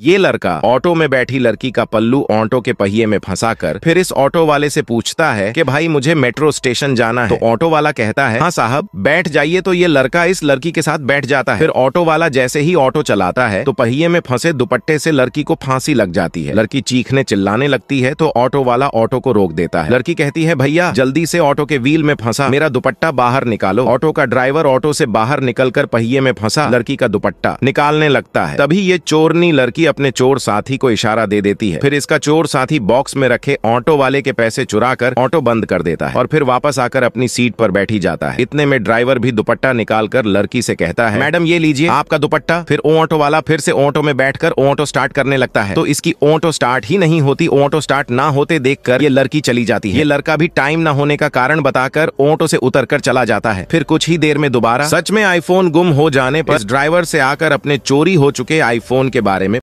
ये लड़का ऑटो में बैठी लड़की का पल्लू ऑटो के पहिए में फंसाकर फिर इस ऑटो वाले से पूछता है कि भाई मुझे मेट्रो स्टेशन जाना है तो ऑटो वाला कहता है हाँ साहब बैठ जाइए तो ये लड़का इस लड़की के साथ बैठ जाता है फिर ऑटो वाला जैसे ही ऑटो चलाता है तो पहिए में फंसे दुपट्टे से लड़की को फांसी लग जाती है लड़की चीखने चिल्लाने लगती है तो ऑटो वाला ऑटो को रोक देता है लड़की कहती है भैया जल्दी से ऑटो के व्हील में फंसा मेरा दुपट्टा बाहर निकालो ऑटो का ड्राइवर ऑटो से बाहर निकल पहिए में फंसा लड़की का दुपट्टा निकालने लगता है तभी ये चोरनी लड़की अपने चोर साथी को इशारा दे देती है फिर इसका चोर साथी बॉक्स में रखे ऑटो वाले के पैसे चुरा कर ऑटो बंद कर देता है और फिर वापस आकर अपनी सीट पर बैठी जाता है इतने में ड्राइवर भी दुपट्टा निकाल कर लड़की से कहता है मैडम ये लीजिए आपका दुपट्टा फिर ऑटो वाला फिर से ऑटो में बैठ कर ऑटो स्टार्ट करने लगता है तो इसकी ऑटो स्टार्ट ही नहीं होती ऑटो स्टार्ट ना होते देख कर ये लड़की चली जाती है ये लड़का भी टाइम न होने का कारण बताकर ऑटो से कर चला जाता है फिर कुछ ही देर में दोबारा सच में आईफोन गुम हो जाने पर ड्राइवर से आकर अपने चोरी हो चुके आईफोन के बारे में